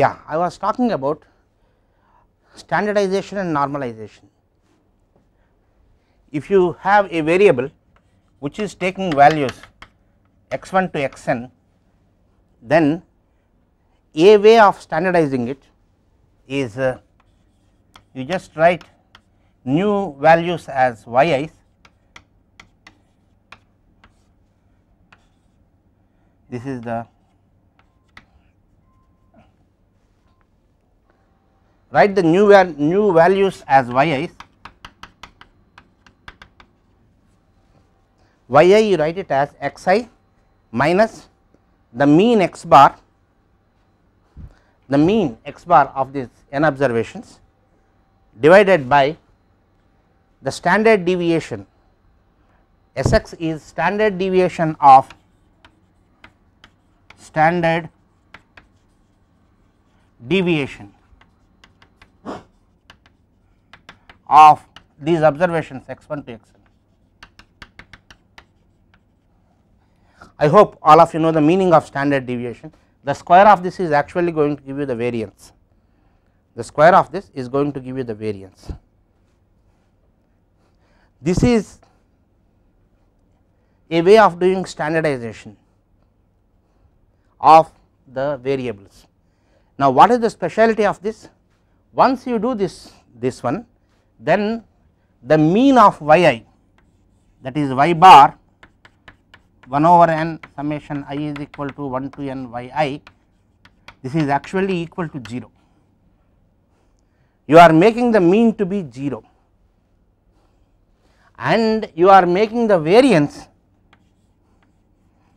Yeah, I was talking about standardization and normalization. If you have a variable which is taking values x1 to xn, then a way of standardizing it is uh, you just write new values as yi's this is the write the new, val new values as yi's yi you write it as xi minus the mean x bar the mean x bar of these n observations divided by the standard deviation Sx is standard deviation of standard deviation of these observations x1 to xn. I hope all of you know the meaning of standard deviation. The square of this is actually going to give you the variance. The square of this is going to give you the variance. This is a way of doing standardization of the variables. Now, what is the specialty of this? Once you do this, this one, then the mean of yi that is y bar 1 over n summation i is equal to 1 to n y i, this is actually equal to 0 you are making the mean to be 0 and you are making the variance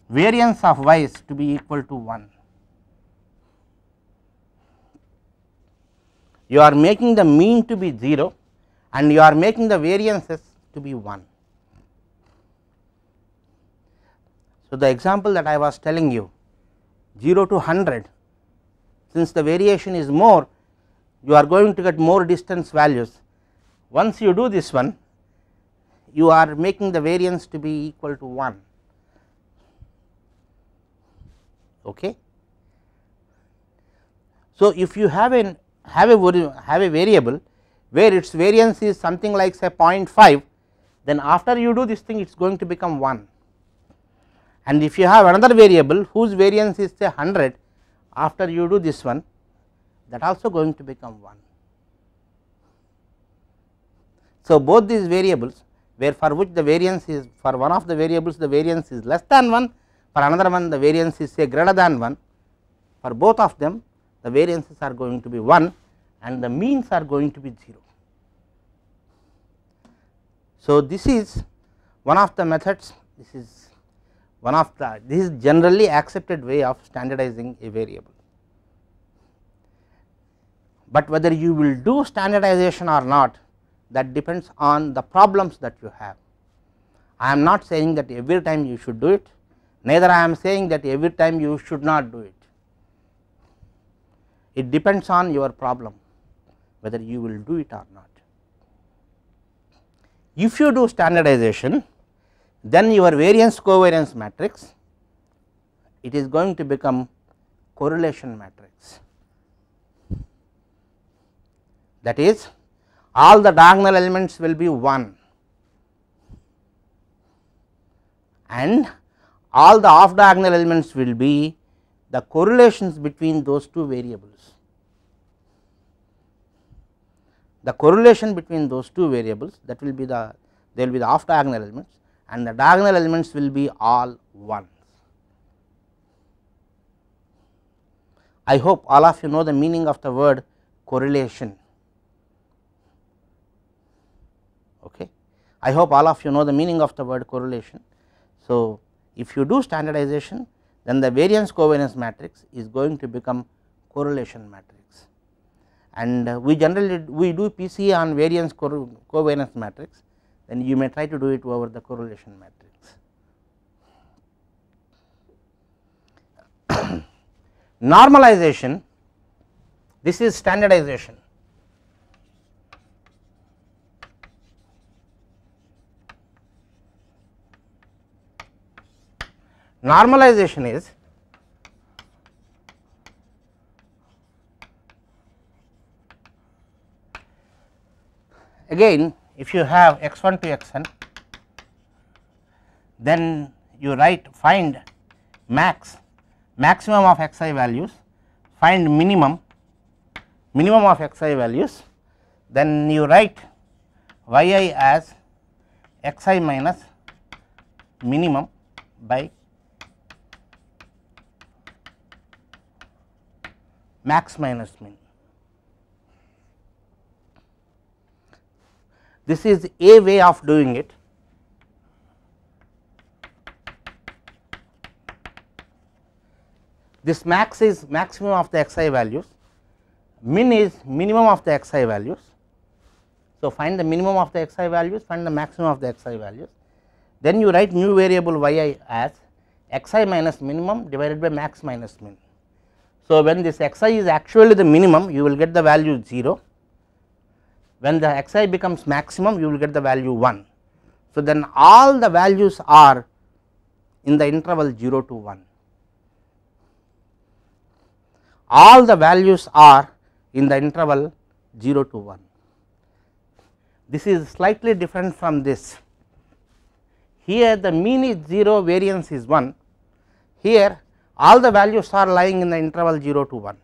variance of y is to be equal to 1 you are making the mean to be 0 and you are making the variances to be 1. So, the example that I was telling you 0 to 100 since the variation is more you are going to get more distance values. Once you do this one you are making the variance to be equal to 1 okay. So, if you have an have a have a variable where its variance is something like say 0.5 then after you do this thing it is going to become 1 and if you have another variable whose variance is say 100 after you do this one that also going to become 1. So, both these variables where for which the variance is for one of the variables the variance is less than 1 for another one the variance is say greater than 1 for both of them the variances are going to be 1 and the means are going to be 0. So, this is one of the methods this is one of the this is generally accepted way of standardizing a variable. But whether you will do standardization or not that depends on the problems that you have. I am not saying that every time you should do it neither I am saying that every time you should not do it, it depends on your problem whether you will do it or not. If you do standardization then your variance covariance matrix it is going to become correlation matrix that is all the diagonal elements will be 1 and all the off diagonal elements will be the correlations between those two variables. the correlation between those two variables that will be the they will be the off diagonal elements and the diagonal elements will be all 1. I hope all of you know the meaning of the word correlation. Okay. I hope all of you know the meaning of the word correlation. So, if you do standardization then the variance covariance matrix is going to become correlation matrix and uh, we generally we do PCA on variance covariance matrix then you may try to do it over the correlation matrix. Normalization this is standardization normalization is Again if you have x1 to xn then you write find max maximum of xi values find minimum minimum of xi values then you write yi as xi minus minimum by max minus min This is a way of doing it. This max is maximum of the xi values, min is minimum of the xi values. So, find the minimum of the xi values, find the maximum of the xi values. Then you write new variable yi as xi minus minimum divided by max minus min. So, when this xi is actually the minimum, you will get the value 0 when the xi becomes maximum you will get the value 1. So, then all the values are in the interval 0 to 1, all the values are in the interval 0 to 1. This is slightly different from this. Here the mean is 0, variance is 1, here all the values are lying in the interval 0 to 1.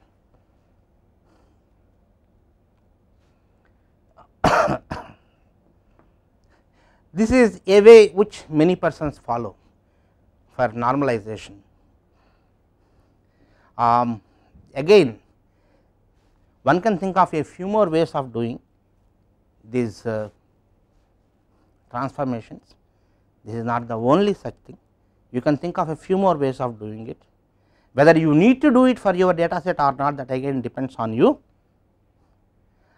This is a way which many persons follow for normalization. Um, again one can think of a few more ways of doing these uh, transformations. This is not the only such thing. You can think of a few more ways of doing it. Whether you need to do it for your data set or not that again depends on you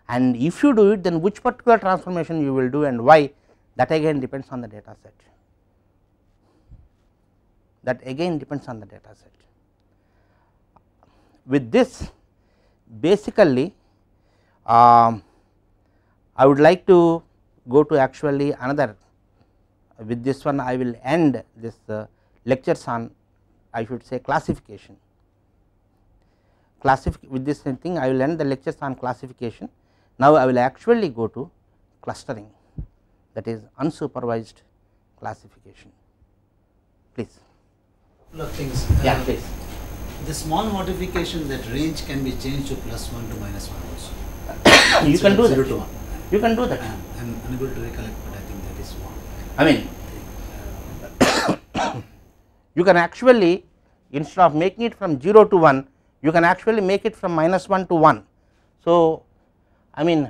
and if you do it then which particular transformation you will do and why that again depends on the data set that again depends on the data set. With this basically um, I would like to go to actually another with this one I will end this uh, lectures on I should say classification. Classif with this thing I will end the lectures on classification. Now I will actually go to clustering that is unsupervised classification. Please. Couple of things. Yeah, uh, please. The small modification that range can be changed to plus 1 to minus 1 also. you so can do that. You can do that. I am, I am unable to recollect, but I think that is one. I mean, you can actually instead of making it from 0 to 1, you can actually make it from minus 1 to 1. So, I mean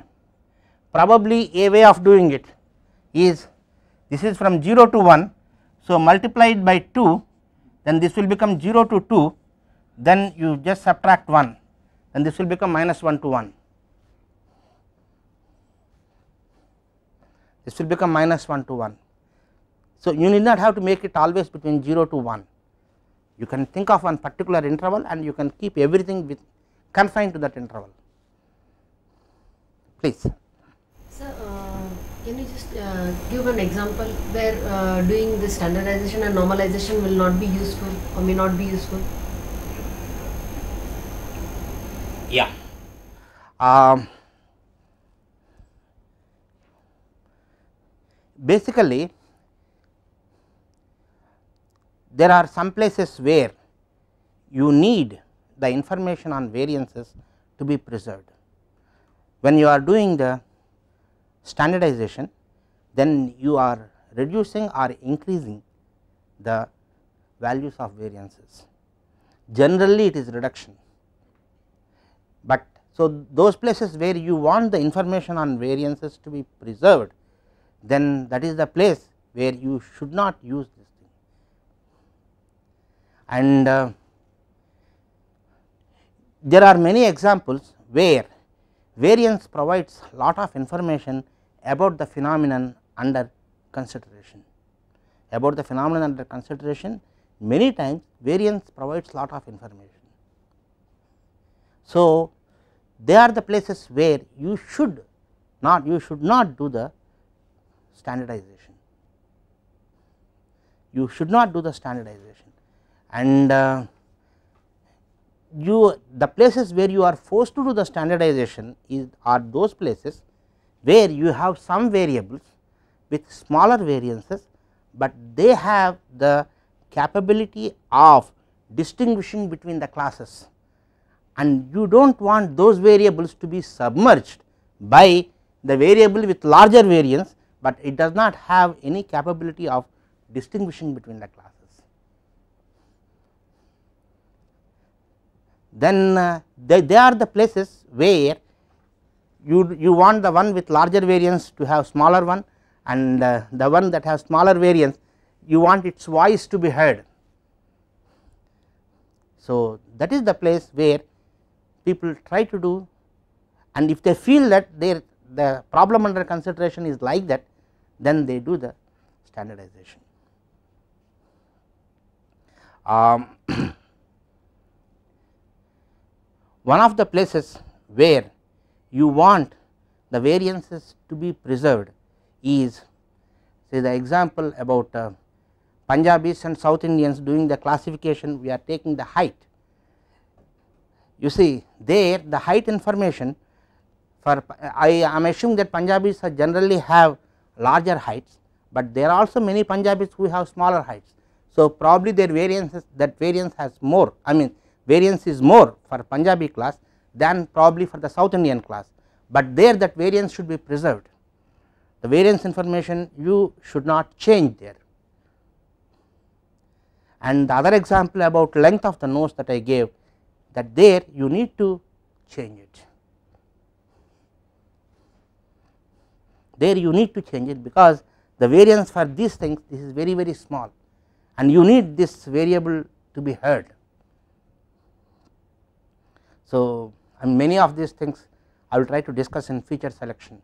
probably a way of doing it is this is from 0 to 1. So, multiplied by 2 then this will become 0 to 2 then you just subtract 1 then this will become minus 1 to 1. This will become minus 1 to 1. So, you need not have to make it always between 0 to 1. You can think of one particular interval and you can keep everything with confined to that interval. Please. So, uh can you just uh, give an example where uh, doing the standardization and normalization will not be useful or may not be useful? Yeah. Um, basically, there are some places where you need the information on variances to be preserved. When you are doing the standardization then you are reducing or increasing the values of variances. Generally it is reduction, but so those places where you want the information on variances to be preserved then that is the place where you should not use this thing. And uh, there are many examples where variance provides lot of information about the phenomenon under consideration. About the phenomenon under consideration many times variance provides lot of information. So, they are the places where you should not you should not do the standardization. You should not do the standardization and uh, you the places where you are forced to do the standardization is are those places where you have some variables with smaller variances, but they have the capability of distinguishing between the classes and you do not want those variables to be submerged by the variable with larger variance, but it does not have any capability of distinguishing between the classes. then uh, they, they are the places where you, you want the one with larger variance to have smaller one and uh, the one that has smaller variance you want its voice to be heard. So, that is the place where people try to do and if they feel that their the problem under consideration is like that then they do the standardization. Um, one of the places where you want the variances to be preserved is say the example about uh, Punjabis and South Indians doing the classification we are taking the height. You see there the height information for I am assuming that Punjabis generally have larger heights, but there are also many Punjabis who have smaller heights. So, probably their variances that variance has more I mean variance is more for Punjabi class than probably for the South Indian class, but there that variance should be preserved. The variance information you should not change there. And the other example about length of the nose that I gave that there you need to change it. There you need to change it because the variance for these things this is very very small and you need this variable to be heard. So, and many of these things I will try to discuss in feature selection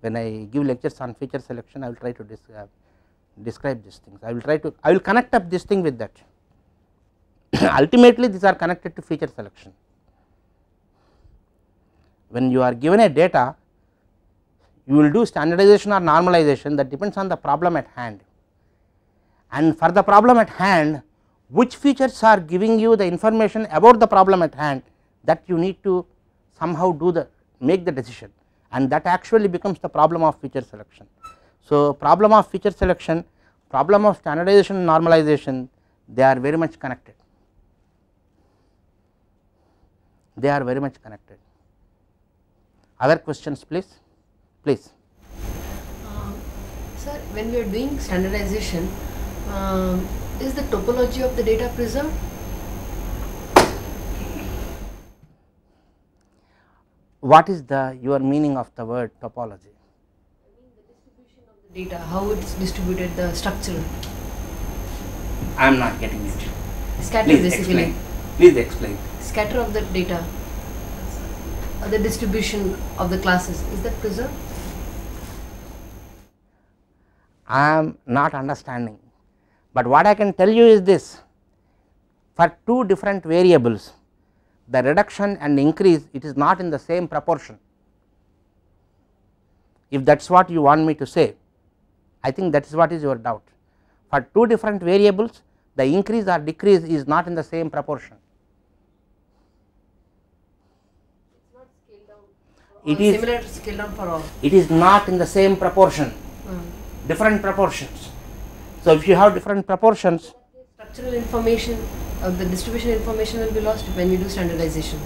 when I give lectures on feature selection I will try to dis, uh, describe these things I will try to I will connect up this thing with that ultimately these are connected to feature selection. When you are given a data you will do standardization or normalization that depends on the problem at hand and for the problem at hand which features are giving you the information about the problem at hand that you need to somehow do the make the decision and that actually becomes the problem of feature selection. So, problem of feature selection, problem of standardization and normalization they are very much connected, they are very much connected. Other questions please, please. Um, sir when we are doing standardization, uh, is the topology of the data preserved? what is the your meaning of the word topology? the distribution of the data, how it's distributed, the structure. I am not getting it. Scatter Please basically. Explain. Please explain. Scatter of the data, or uh, the distribution of the classes, is that preserved? I am not understanding, but what I can tell you is this for two different variables the reduction and increase it is not in the same proportion. If that is what you want me to say, I think that is what is your doubt. For two different variables, the increase or decrease is not in the same proportion. It is, it is not in the same proportion, hmm. different proportions. So, if you have different proportions, structural information uh, the distribution information will be lost when we do standardization.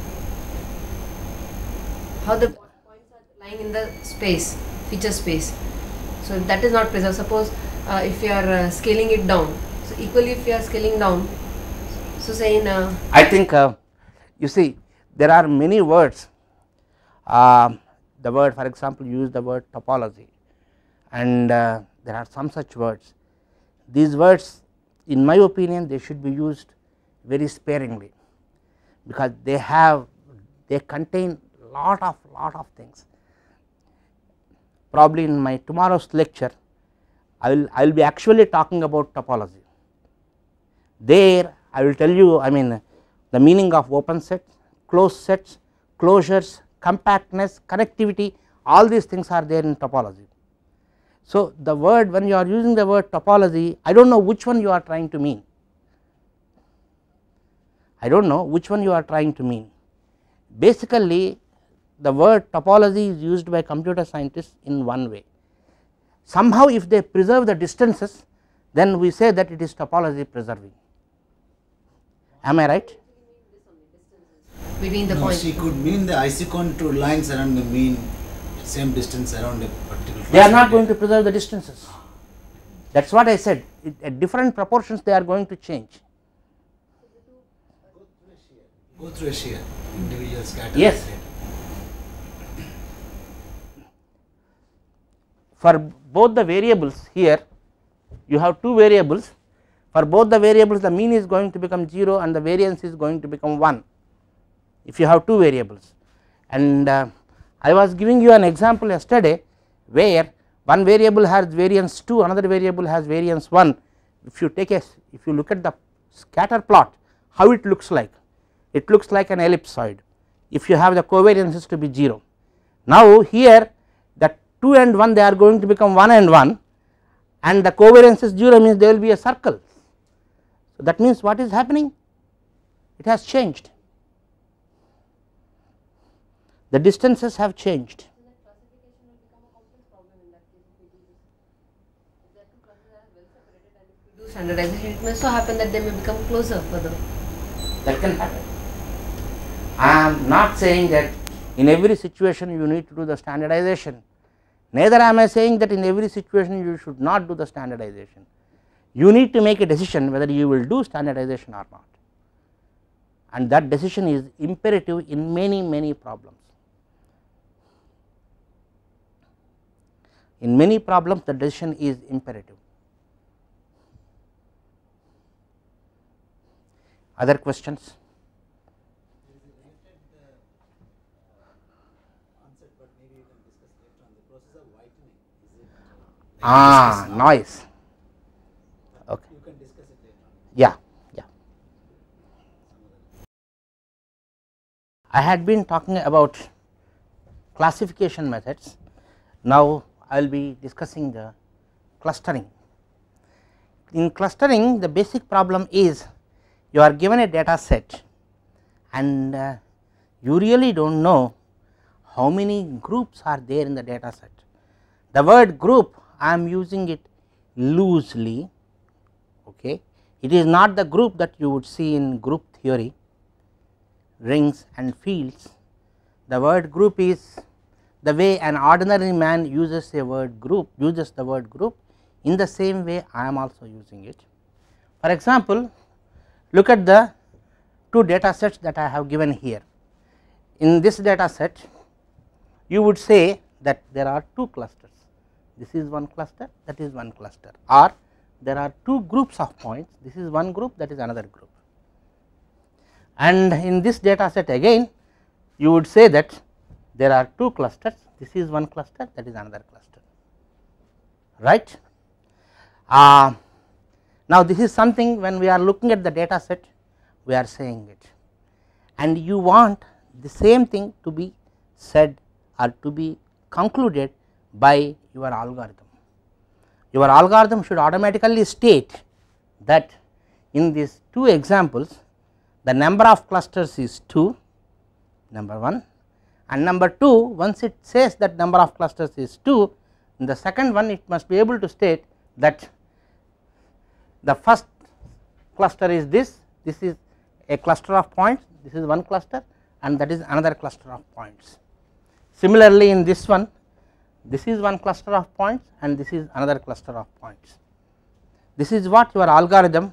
How the points are lying in the space, feature space. So that is not preserved. Suppose uh, if you are uh, scaling it down, so equally if you are scaling down, so say in. Uh, I think uh, you see there are many words. Uh, the word, for example, use the word topology, and there are some such words. These words, in my opinion, they should be used very sparingly because they have they contain lot of lot of things. Probably in my tomorrow's lecture I will I will be actually talking about topology. There I will tell you I mean the meaning of open sets, closed sets, closures, compactness, connectivity all these things are there in topology. So, the word when you are using the word topology I do not know which one you are trying to mean I do not know which one you are trying to mean. Basically the word topology is used by computer scientists in one way. Somehow if they preserve the distances then we say that it is topology preserving. Am I right? Between the no, points. She could mean the isocontour lines around the mean same distance around a particular. They are not going to preserve the distances. That is what I said. It, at different proportions they are going to change. Go through shear, individuals scatter. Yes. For both the variables here, you have two variables. For both the variables, the mean is going to become 0 and the variance is going to become 1 if you have two variables. And uh, I was giving you an example yesterday where one variable has variance 2, another variable has variance 1. If you take a, if you look at the scatter plot, how it looks like it looks like an ellipsoid if you have the covariances to be 0. Now here that 2 and 1 they are going to become 1 and 1 and the covariance is 0 means there will be a circle. So that means what is happening? It has changed. The distances have changed. Standardization, it may so happen that they may become closer further. That can happen. I am not saying that in every situation you need to do the standardization, neither am I saying that in every situation you should not do the standardization. You need to make a decision whether you will do standardization or not and that decision is imperative in many many problems. In many problems the decision is imperative. Other questions? Ah, noise. Okay. You can discuss it later. Yeah, yeah. I had been talking about classification methods. Now I will be discussing the clustering. In clustering, the basic problem is you are given a data set and uh, you really do not know how many groups are there in the data set. The word group I am using it loosely okay. It is not the group that you would see in group theory rings and fields. The word group is the way an ordinary man uses a word group uses the word group in the same way I am also using it. For example, look at the two data sets that I have given here. In this data set you would say that there are two clusters this is one cluster that is one cluster or there are two groups of points this is one group that is another group. And in this data set again you would say that there are two clusters this is one cluster that is another cluster right. Uh, now this is something when we are looking at the data set we are saying it and you want the same thing to be said or to be concluded by your algorithm. Your algorithm should automatically state that in these two examples the number of clusters is 2 number 1 and number 2 once it says that number of clusters is 2 in the second one it must be able to state that the first cluster is this this is a cluster of points this is one cluster and that is another cluster of points. Similarly, in this one this is one cluster of points and this is another cluster of points. This is what your algorithm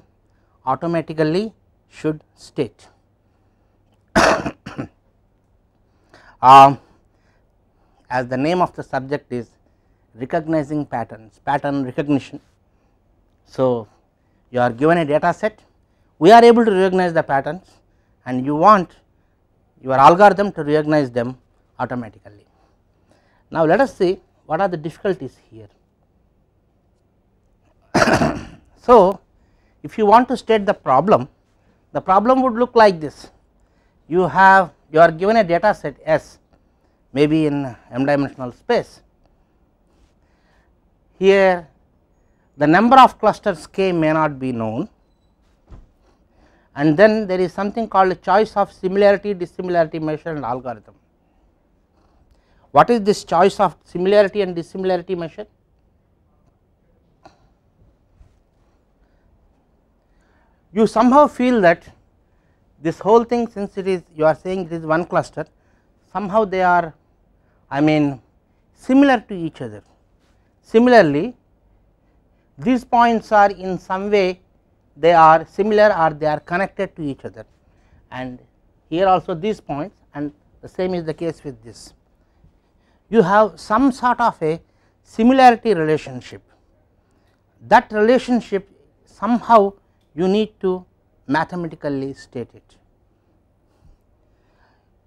automatically should state. uh, as the name of the subject is recognizing patterns, pattern recognition. So, you are given a data set, we are able to recognize the patterns and you want your algorithm to recognize them automatically. Now, let us see what are the difficulties here. so if you want to state the problem, the problem would look like this. You have you are given a data set S maybe in m dimensional space. Here the number of clusters k may not be known and then there is something called a choice of similarity dissimilarity measure and algorithm. What is this choice of similarity and dissimilarity measure? You somehow feel that this whole thing since it is you are saying it is one cluster somehow they are I mean similar to each other. Similarly, these points are in some way they are similar or they are connected to each other and here also these points and the same is the case with this you have some sort of a similarity relationship. That relationship somehow you need to mathematically state it.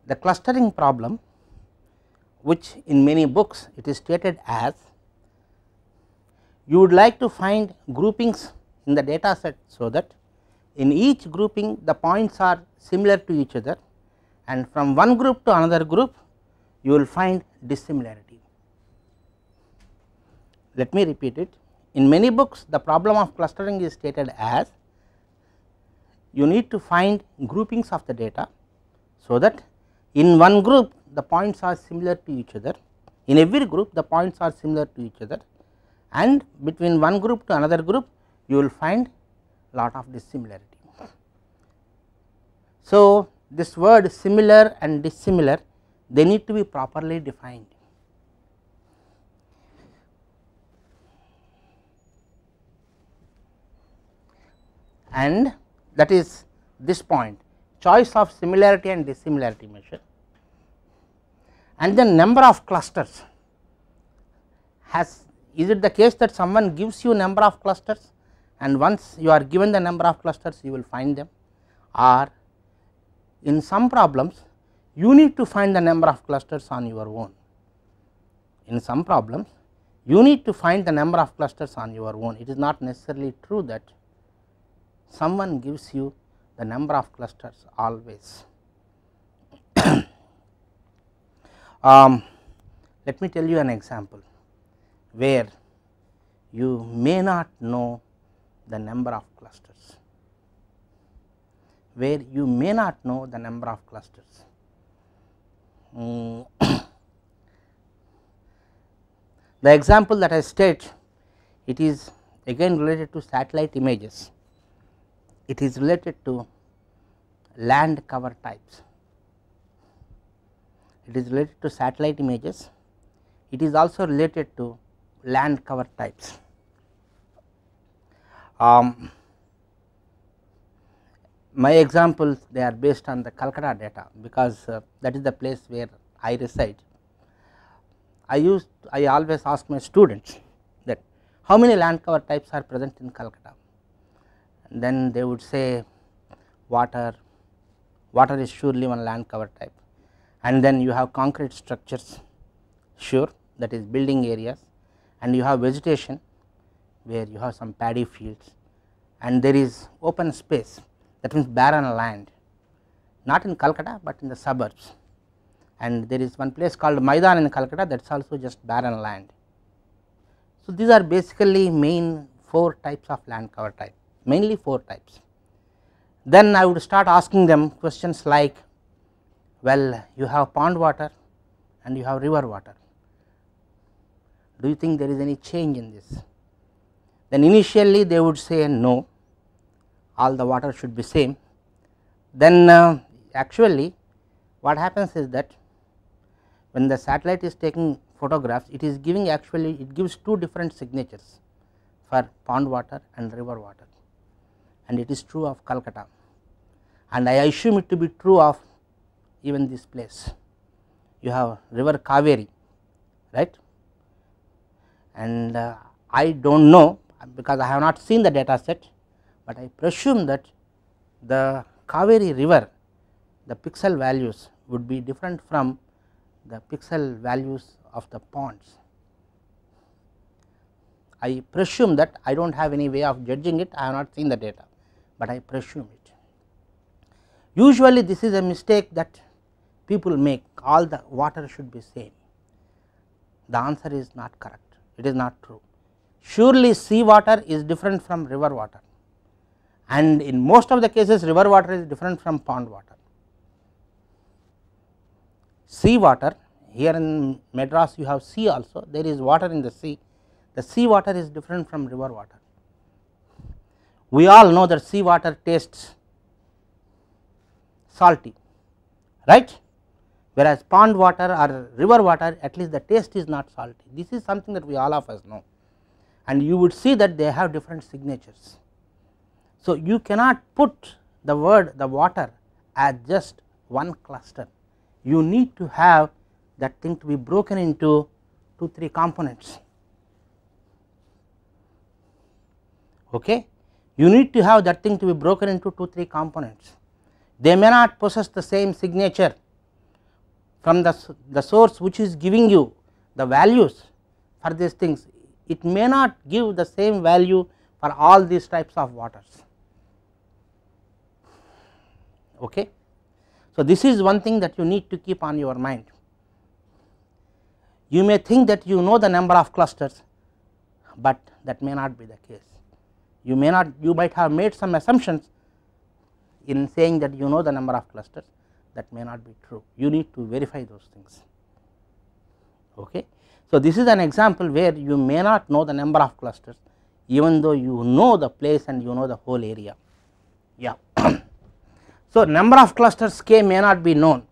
The clustering problem which in many books it is stated as you would like to find groupings in the data set so that in each grouping the points are similar to each other and from one group to another group you will find dissimilarity. Let me repeat it in many books the problem of clustering is stated as you need to find groupings of the data. So, that in one group the points are similar to each other in every group the points are similar to each other and between one group to another group you will find lot of dissimilarity. So, this word similar and dissimilar they need to be properly defined. And that is this point choice of similarity and dissimilarity measure and then number of clusters has is it the case that someone gives you number of clusters and once you are given the number of clusters you will find them or in some problems you need to find the number of clusters on your own. In some problems you need to find the number of clusters on your own, it is not necessarily true that someone gives you the number of clusters always. um, let me tell you an example where you may not know the number of clusters, where you may not know the number of clusters. Mm. the example that I state it is again related to satellite images, it is related to land cover types, it is related to satellite images, it is also related to land cover types. Um, my examples they are based on the Calcutta data because uh, that is the place where I reside. I used I always ask my students that how many land cover types are present in Calcutta and then they would say water, water is surely one land cover type and then you have concrete structures sure that is building areas and you have vegetation where you have some paddy fields and there is open space that means barren land not in Calcutta, but in the suburbs and there is one place called Maidan in Calcutta that is also just barren land. So, these are basically main 4 types of land cover type mainly 4 types. Then I would start asking them questions like well you have pond water and you have river water do you think there is any change in this then initially they would say no all the water should be same then uh, actually what happens is that when the satellite is taking photographs it is giving actually it gives two different signatures for pond water and river water and it is true of Calcutta and I assume it to be true of even this place. You have river Kaveri right and uh, I do not know because I have not seen the data set but I presume that the Kaveri river the pixel values would be different from the pixel values of the ponds. I presume that I do not have any way of judging it I have not seen the data, but I presume it. Usually this is a mistake that people make all the water should be same. The answer is not correct, it is not true. Surely sea water is different from river water and in most of the cases river water is different from pond water. Sea water here in Madras you have sea also there is water in the sea the sea water is different from river water. We all know that sea water tastes salty right whereas pond water or river water at least the taste is not salty this is something that we all of us know and you would see that they have different signatures. So, you cannot put the word the water as just one cluster, you need to have that thing to be broken into 2 3 components. Okay. You need to have that thing to be broken into 2 3 components, they may not possess the same signature from the, the source which is giving you the values for these things, it may not give the same value for all these types of waters okay. So this is one thing that you need to keep on your mind. You may think that you know the number of clusters but that may not be the case. You may not you might have made some assumptions in saying that you know the number of clusters that may not be true you need to verify those things okay. So this is an example where you may not know the number of clusters even though you know the place and you know the whole area yeah. So, number of clusters k may not be known.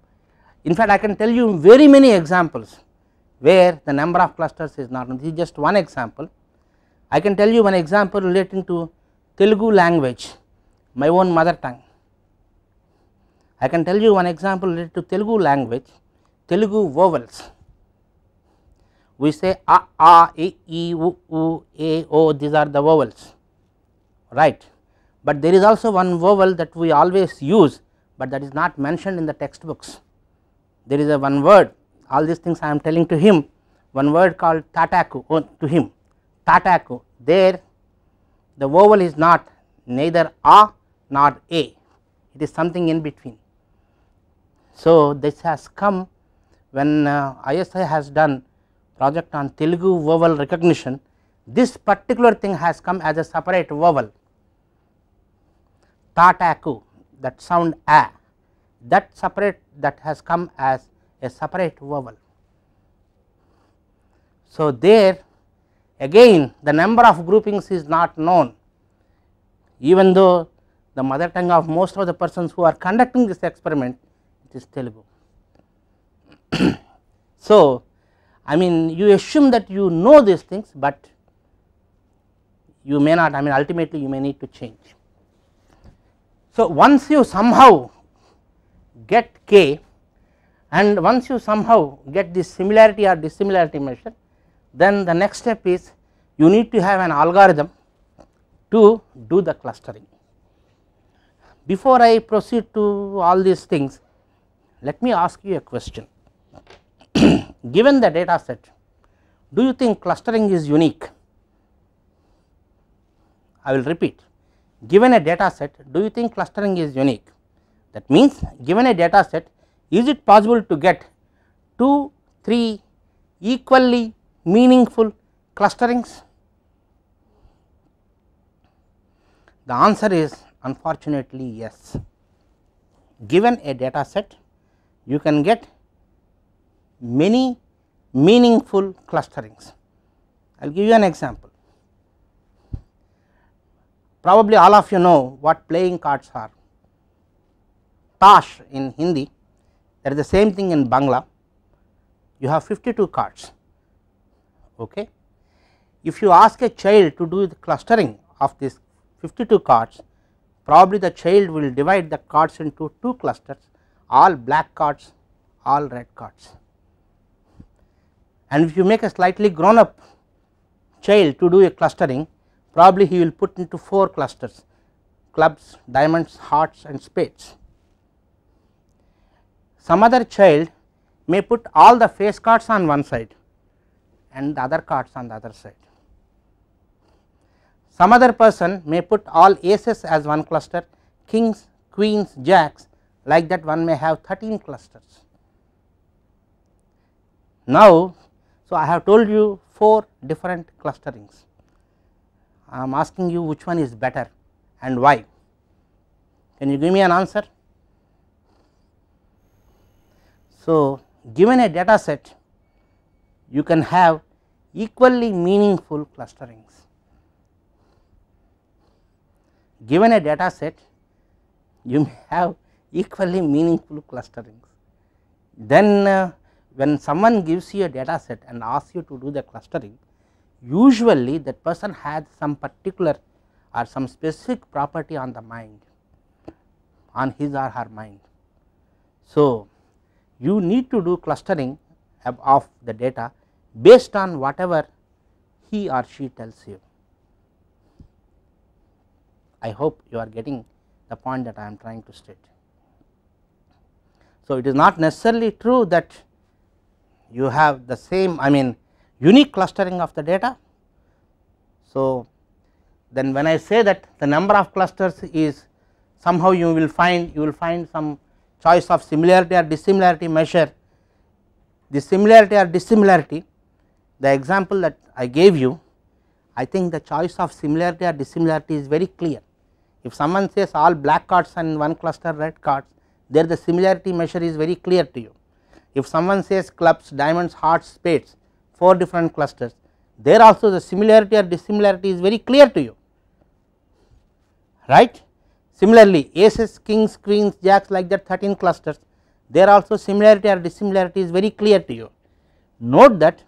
In fact, I can tell you very many examples where the number of clusters is not known. This is just one example. I can tell you one example relating to Telugu language, my own mother tongue. I can tell you one example related to Telugu language, Telugu vowels. We say a, a, e, e, u, u, a, o, these are the vowels, right but there is also one vowel that we always use but that is not mentioned in the textbooks. There is a one word all these things I am telling to him one word called tataku oh, to him tataku there the vowel is not neither a nor a it is something in between. So, this has come when uh, ISI has done project on Telugu vowel recognition this particular thing has come as a separate vowel tataku that sound a that separate that has come as a separate vowel. So, there again the number of groupings is not known even though the mother tongue of most of the persons who are conducting this experiment it is Telugu. so, I mean you assume that you know these things, but you may not I mean ultimately you may need to change. So, once you somehow get k and once you somehow get this similarity or dissimilarity measure then the next step is you need to have an algorithm to do the clustering. Before I proceed to all these things let me ask you a question given the data set do you think clustering is unique I will repeat given a data set do you think clustering is unique that means given a data set is it possible to get 2 3 equally meaningful clusterings the answer is unfortunately yes given a data set you can get many meaningful clusterings i will give you an example Probably all of you know what playing cards are. Tash in Hindi, that is the same thing in Bangla. You have 52 cards. Okay. If you ask a child to do the clustering of these 52 cards, probably the child will divide the cards into two clusters, all black cards, all red cards. And if you make a slightly grown up child to do a clustering, probably he will put into 4 clusters clubs, diamonds, hearts and spades. Some other child may put all the face cards on one side and the other cards on the other side. Some other person may put all aces as one cluster, kings, queens, jacks like that one may have 13 clusters. Now, so I have told you 4 different clusterings. I am asking you which one is better and why. Can you give me an answer? So, given a data set you can have equally meaningful clusterings. Given a data set you may have equally meaningful clusterings. Then uh, when someone gives you a data set and asks you to do the clustering usually that person has some particular or some specific property on the mind on his or her mind. So, you need to do clustering of the data based on whatever he or she tells you. I hope you are getting the point that I am trying to state. So, it is not necessarily true that you have the same I mean unique clustering of the data. So, then when I say that the number of clusters is somehow you will find you will find some choice of similarity or dissimilarity measure the similarity or dissimilarity the example that I gave you I think the choice of similarity or dissimilarity is very clear if someone says all black cards and one cluster red cards there the similarity measure is very clear to you if someone says clubs diamonds hearts spades 4 different clusters. There also the similarity or dissimilarity is very clear to you, right. Similarly, aces, kings, queens, jacks like that 13 clusters, there also similarity or dissimilarity is very clear to you. Note that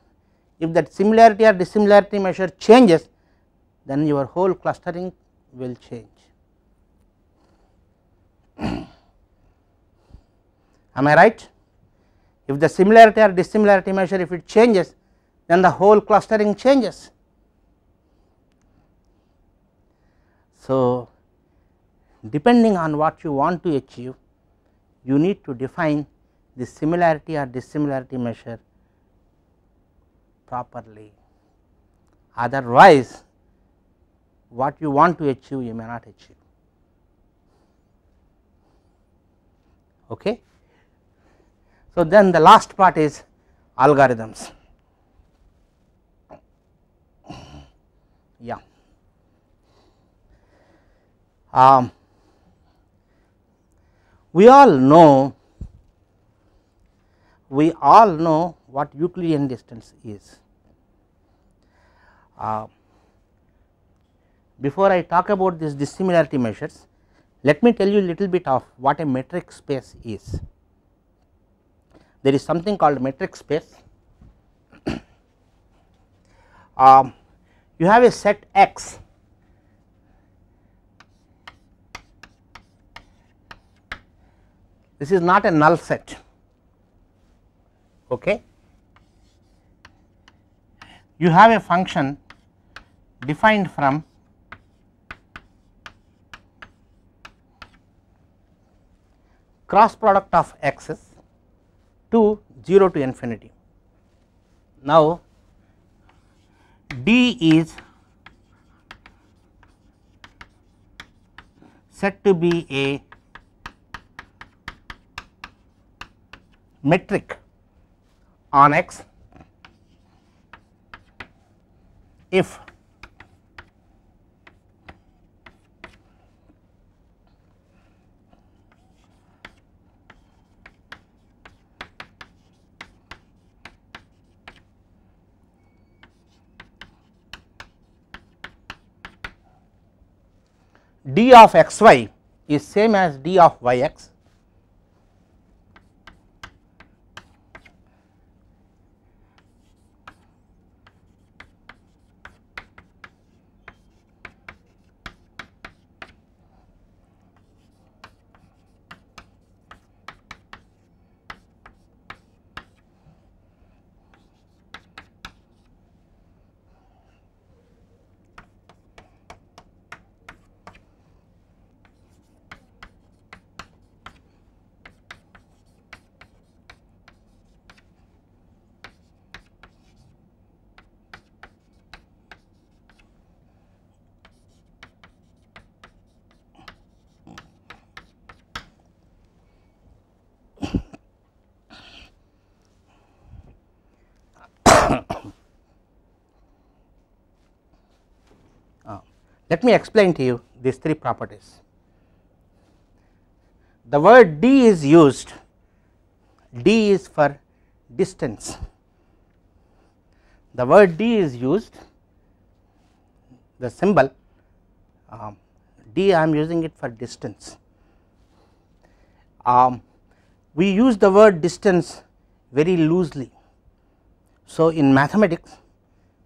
if that similarity or dissimilarity measure changes, then your whole clustering will change. Am I right? If the similarity or dissimilarity measure if it changes, then the whole clustering changes. So, depending on what you want to achieve, you need to define the similarity or dissimilarity measure properly. Otherwise, what you want to achieve you may not achieve. Okay. So, then the last part is algorithms. yeah. Um, we all know we all know what Euclidean distance is. Uh, before I talk about these dissimilarity measures, let me tell you a little bit of what a metric space is. There is something called metric space. um, you have a set x this is not a null set okay you have a function defined from cross product of x's to 0 to infinity now D is said to be a metric on X if d of x y is same as d of y x me explain to you these three properties. The word d is used, d is for distance. The word d is used, the symbol um, d I am using it for distance. Um, we use the word distance very loosely. So, in mathematics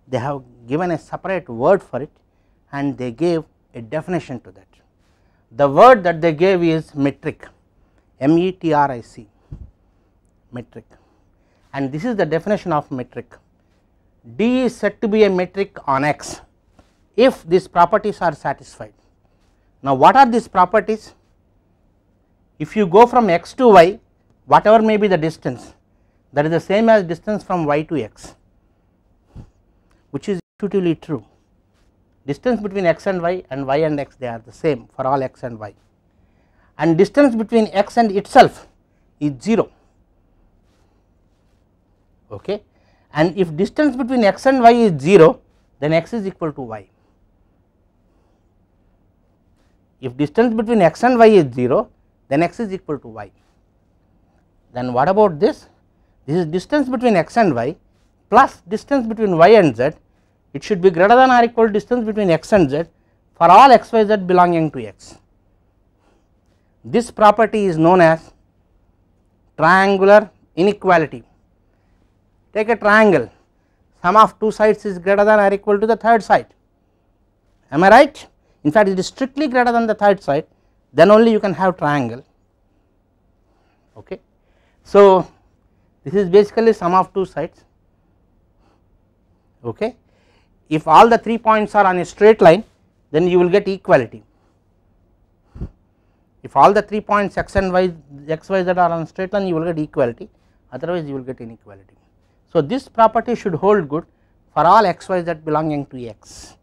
they have given a separate word for it and they gave a definition to that. The word that they gave is metric, M E T R I C, metric, and this is the definition of metric. D is said to be a metric on X if these properties are satisfied. Now, what are these properties? If you go from X to Y, whatever may be the distance, that is the same as distance from Y to X, which is intuitively true distance between x and y and y and x they are the same for all x and y and distance between x and itself is 0 okay and if distance between x and y is 0 then x is equal to y if distance between x and y is 0 then x is equal to y then what about this this is distance between x and y plus distance between y and z it should be greater than or equal distance between x and z for all x, y, z belonging to x. This property is known as triangular inequality. Take a triangle, sum of two sides is greater than or equal to the third side. Am I right? In fact, it is strictly greater than the third side, then only you can have triangle. Okay. So, this is basically sum of two sides. Okay if all the 3 points are on a straight line then you will get equality. If all the 3 points x and y x y z are on straight line you will get equality otherwise you will get inequality. So, this property should hold good for all x y z belonging to x.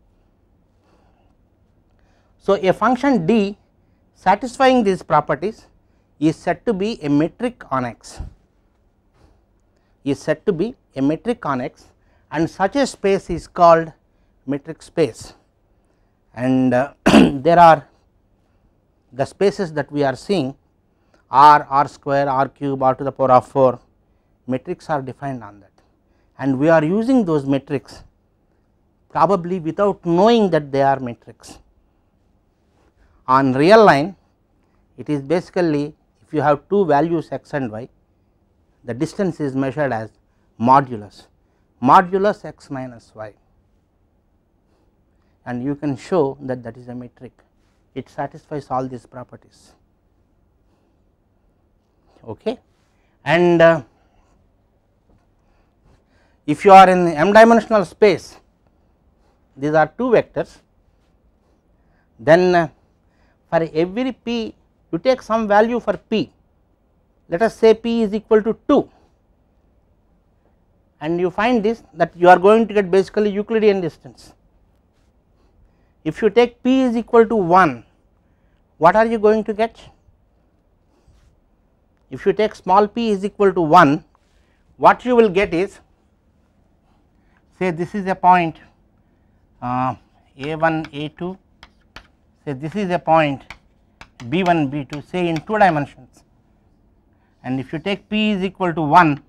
So, a function d satisfying these properties is said to be a metric on x is said to be a metric on x and such a space is called metric space and uh, there are the spaces that we are seeing r, r square, r cube, r to the power of 4 matrix are defined on that and we are using those metrics probably without knowing that they are matrix. On real line it is basically if you have two values x and y the distance is measured as modulus modulus x minus y and you can show that that is a metric it satisfies all these properties okay and uh, if you are in m dimensional space these are two vectors then uh, for every p you take some value for p let us say p is equal to 2 and you find this that you are going to get basically Euclidean distance if you take p is equal to 1 what are you going to get? If you take small p is equal to 1 what you will get is say this is a point uh, a1 a2 say this is a point b1 b2 say in two dimensions and if you take p is equal to 1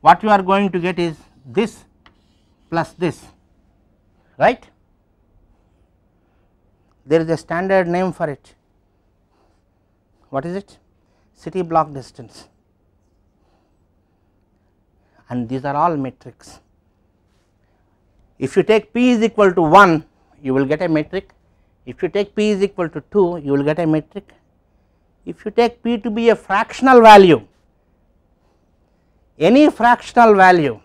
what you are going to get is this plus this right there is a standard name for it what is it city block distance and these are all metrics. If you take p is equal to 1 you will get a metric. if you take p is equal to 2 you will get a metric. if you take p to be a fractional value any fractional value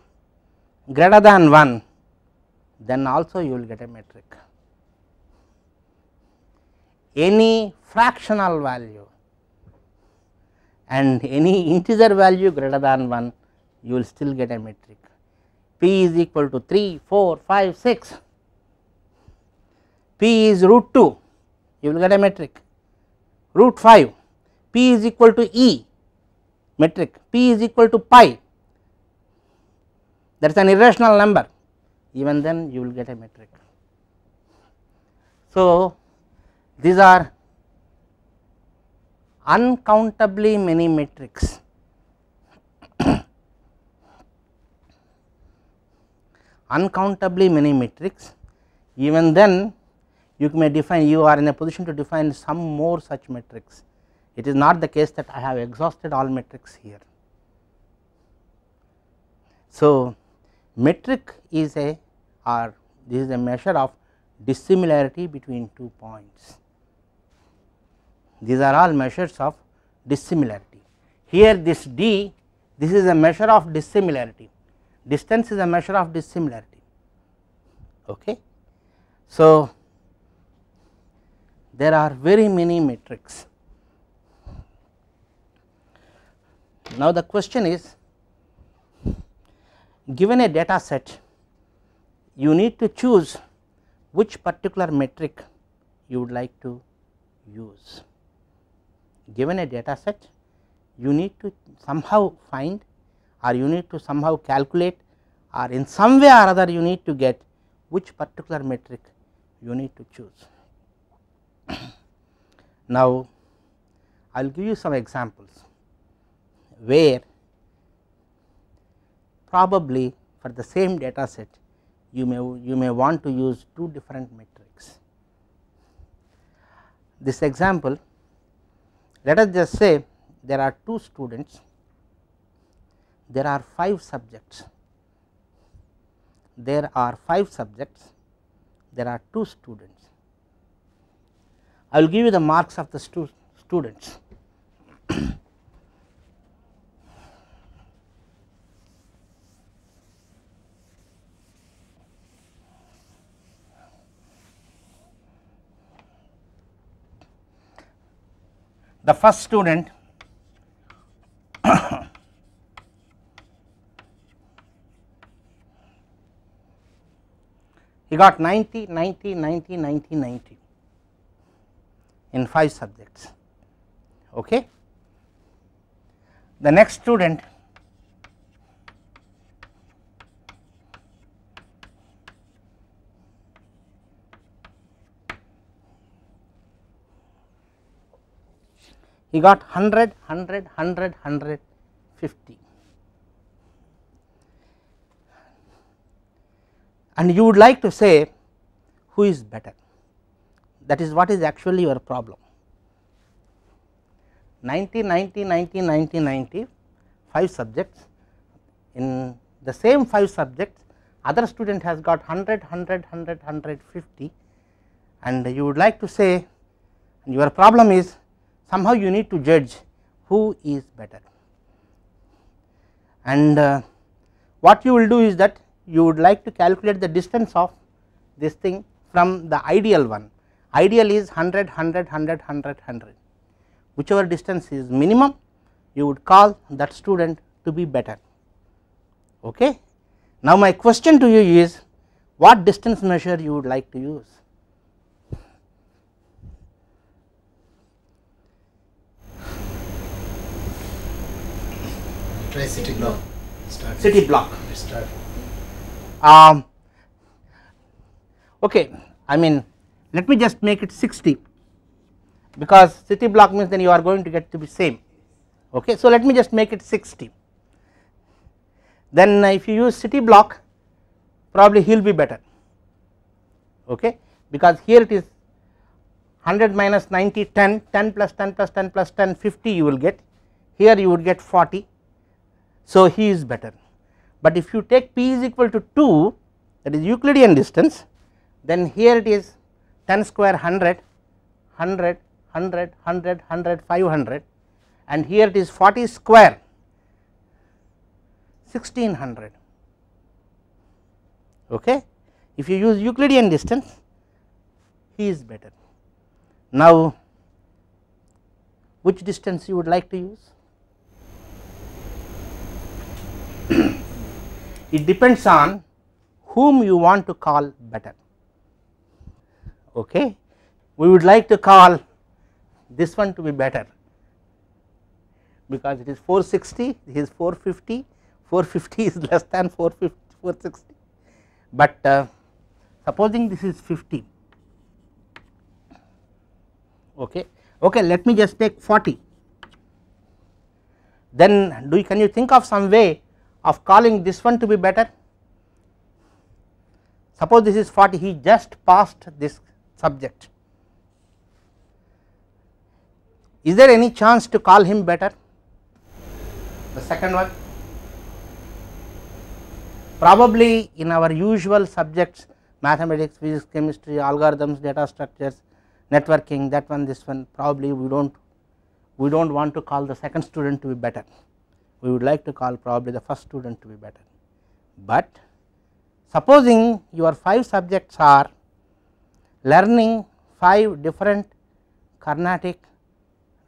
greater than 1 then also you will get a metric any fractional value and any integer value greater than 1 you will still get a metric p is equal to 3 4 5 6 p is root 2 you will get a metric root 5 p is equal to e metric p is equal to pi that is an irrational number even then you will get a metric. So, these are uncountably many metrics. uncountably many metrics even then you may define you are in a position to define some more such metrics. It is not the case that I have exhausted all metrics here. So, metric is a or this is a measure of dissimilarity between two points. These are all measures of dissimilarity. Here this d, this is a measure of dissimilarity, distance is a measure of dissimilarity. Okay. So, there are very many metrics. Now, the question is given a data set you need to choose which particular metric you would like to use given a data set you need to somehow find or you need to somehow calculate or in some way or other you need to get which particular metric you need to choose. now, I will give you some examples where probably for the same data set you may you may want to use two different metrics. This example let us just say there are 2 students, there are 5 subjects, there are 5 subjects, there are 2 students. I will give you the marks of the stu students. the first student he got 90 90 90 90 90 in 5 subjects okay the next student he got 100, 100, 100, 150. And you would like to say who is better that is what is actually your problem. 90, 90, 90, 90, 90, 5 subjects in the same 5 subjects other student has got 100, 100, 100, 150 and you would like to say your problem is somehow you need to judge who is better and uh, what you will do is that you would like to calculate the distance of this thing from the ideal one ideal is 100 100 100 100 100 whichever distance is minimum you would call that student to be better okay now my question to you is what distance measure you would like to use Try city block. Start city block. Start. Um, okay, I mean let me just make it 60 because city block means then you are going to get to be same. Okay, so let me just make it 60. Then if you use city block, probably he will be better. Okay, because here it is 100 minus 90 10 10 plus 10 plus 10 plus 10 50 you will get here you would get 40 so, he is better, but if you take p is equal to 2 that is Euclidean distance then here it is 10 square 100, 100, 100, 100, 100, 500 and here it is 40 square 1600 okay. If you use Euclidean distance he is better. Now which distance you would like to use? it depends on whom you want to call better. Okay. We would like to call this one to be better because it is 460, this is 450, 450 is less than 450, 460. But uh, supposing this is 50, okay, okay, let me just take 40. Then do you, can you think of some way of calling this one to be better. Suppose this is 40, he just passed this subject. Is there any chance to call him better? The second one, probably in our usual subjects mathematics, physics, chemistry, algorithms, data structures, networking that one this one probably we do not we do not want to call the second student to be better we would like to call probably the first student to be better. But supposing your 5 subjects are learning 5 different Carnatic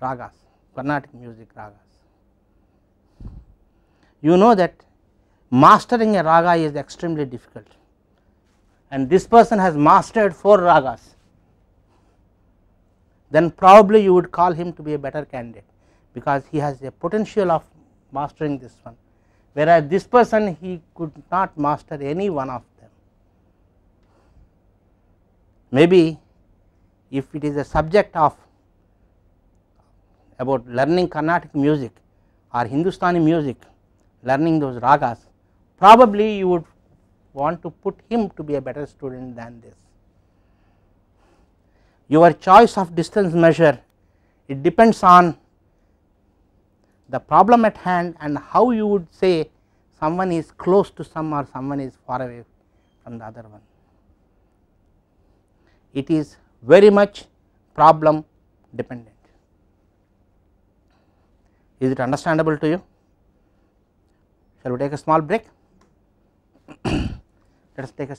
ragas, Carnatic music ragas. You know that mastering a raga is extremely difficult and this person has mastered 4 ragas then probably you would call him to be a better candidate because he has a potential of mastering this one whereas this person he could not master any one of them. Maybe if it is a subject of about learning Carnatic music or Hindustani music learning those ragas probably you would want to put him to be a better student than this. Your choice of distance measure it depends on the problem at hand and how you would say someone is close to some or someone is far away from the other one. It is very much problem dependent. Is it understandable to you? Shall we take a small break? Let us take a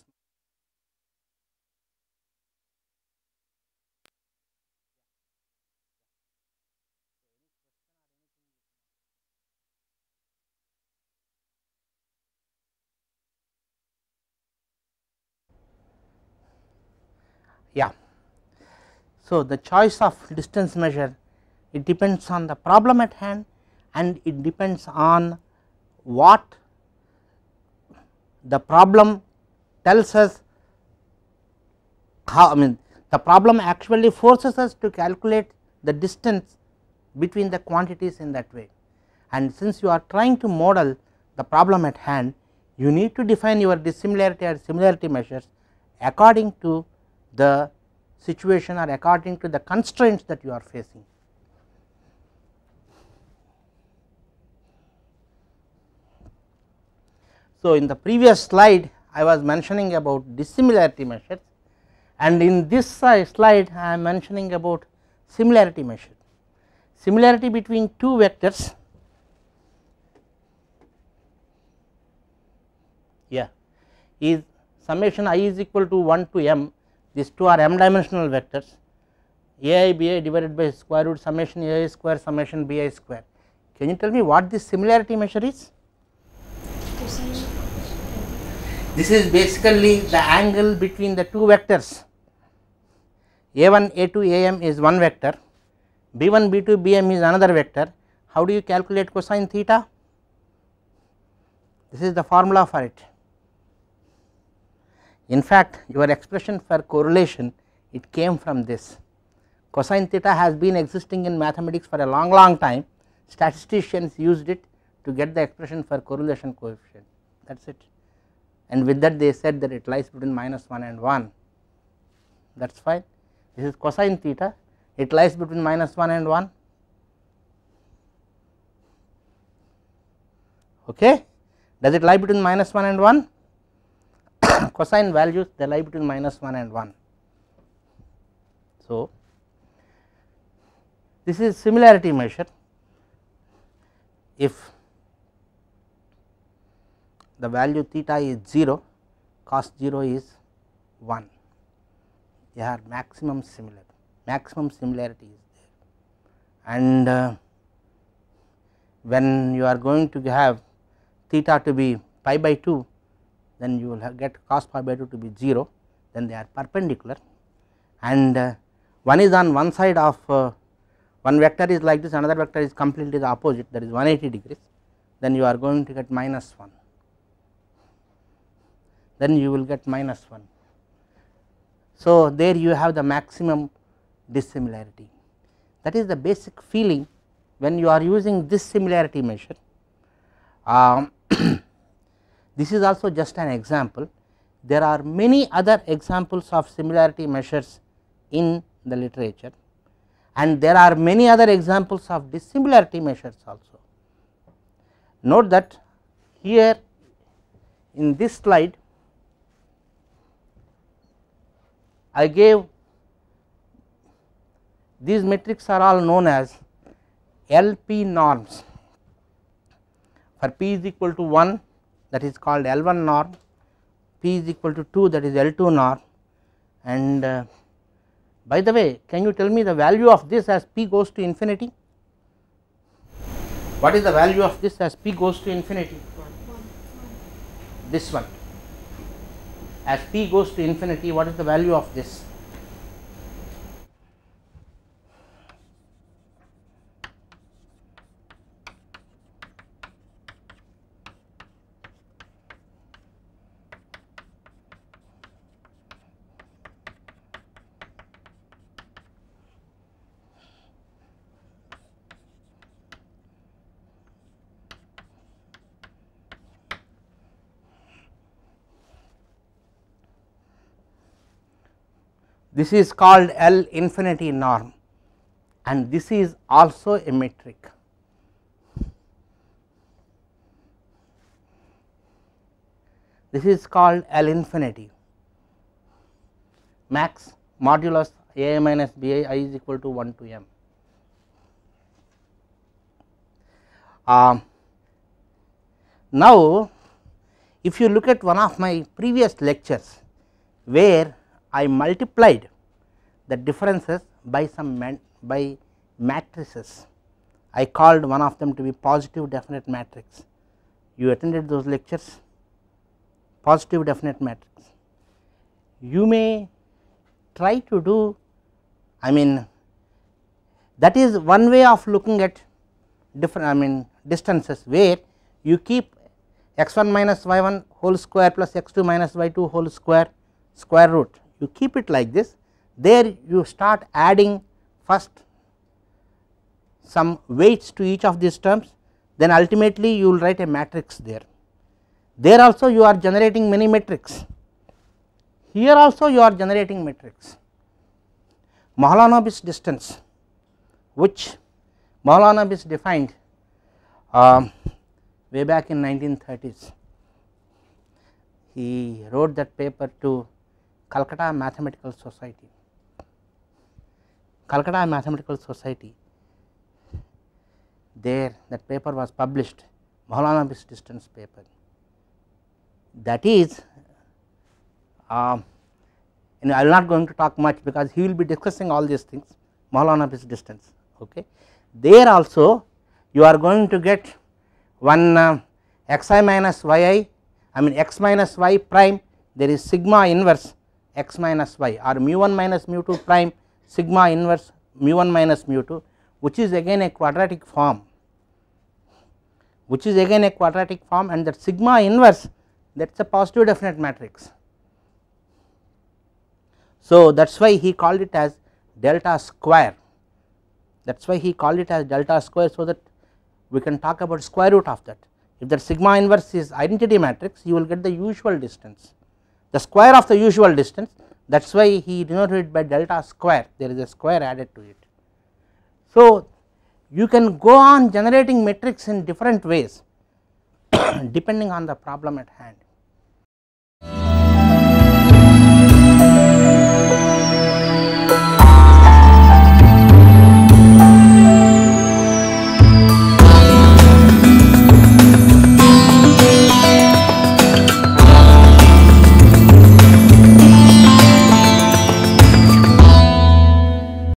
yeah. So, the choice of distance measure it depends on the problem at hand and it depends on what the problem tells us how I mean the problem actually forces us to calculate the distance between the quantities in that way. And since you are trying to model the problem at hand, you need to define your dissimilarity or similarity measures according to the situation or according to the constraints that you are facing. So, in the previous slide I was mentioning about dissimilarity measures and in this slide I am mentioning about similarity measure. Similarity between two vectors yeah is summation i is equal to 1 to m these two are m dimensional vectors A i b i divided by square root summation ai square summation bi square. Can you tell me what this similarity measure is? This is basically the angle between the two vectors a1 a2 am is one vector b1 b2 bm is another vector. How do you calculate cosine theta? This is the formula for it. In fact, your expression for correlation it came from this. Cosine theta has been existing in mathematics for a long long time, statisticians used it to get the expression for correlation coefficient that is it and with that they said that it lies between minus 1 and 1 that is fine. This is cosine theta it lies between minus 1 and 1 okay. Does it lie between minus 1 and 1? cosine values they lie between minus 1 and 1. So, this is similarity measure if the value theta is 0 cos 0 is 1 they are maximum similar maximum similarity is there and uh, when you are going to have theta to be pi by 2 then you will get cos phi by 2 to be 0 then they are perpendicular and uh, one is on one side of uh, one vector is like this another vector is completely the opposite that is 180 degrees then you are going to get minus 1 then you will get minus 1. So, there you have the maximum dissimilarity that is the basic feeling when you are using this similarity measure um, this is also just an example. There are many other examples of similarity measures in the literature and there are many other examples of dissimilarity measures also. Note that here in this slide I gave these metrics are all known as LP norms for p is equal to 1 that is called L 1 norm, P is equal to 2 that is L 2 norm and uh, by the way can you tell me the value of this as P goes to infinity? What is the value of this as P goes to infinity? This one. As P goes to infinity what is the value of this? This is called L infinity norm and this is also a metric. This is called L infinity max modulus a minus b i, I is equal to 1 to m. Uh, now, if you look at one of my previous lectures where I multiplied the differences by some man, by matrices. I called one of them to be positive definite matrix. You attended those lectures, positive definite matrix. You may try to do, I mean that is one way of looking at different, I mean distances where you keep x 1 minus y 1 whole square plus x 2 minus y 2 whole square square root you keep it like this there you start adding first some weights to each of these terms then ultimately you will write a matrix there. There also you are generating many matrix, here also you are generating matrix. Mahalanobis distance which Mahalanobis defined uh, way back in 1930s, he wrote that paper to Calcutta Mathematical Society. Calcutta Mathematical Society, there that paper was published, Mahalanobis distance paper. That is, uh, and I am not going to talk much because he will be discussing all these things, Mahalanobis distance. Okay. There also, you are going to get one uh, um, xi minus yi, I mean x minus y prime, there is sigma inverse x minus y or mu 1 minus mu 2 prime sigma inverse mu 1 minus mu 2 which is again a quadratic form which is again a quadratic form and that sigma inverse that is a positive definite matrix. So, that is why he called it as delta square that is why he called it as delta square. So, that we can talk about square root of that if that sigma inverse is identity matrix you will get the usual distance the square of the usual distance that is why he denoted it by delta square there is a square added to it. So, you can go on generating matrix in different ways depending on the problem at hand.